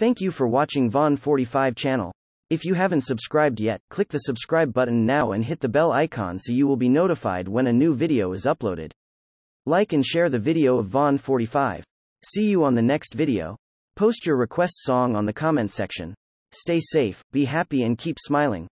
Thank you for watching Von 45 channel. If you haven't subscribed yet, click the subscribe button now and hit the bell icon so you will be notified when a new video is uploaded. Like and share the video of Von 45. See you on the next video. Post your request song on the comment section. Stay safe, be happy and keep smiling.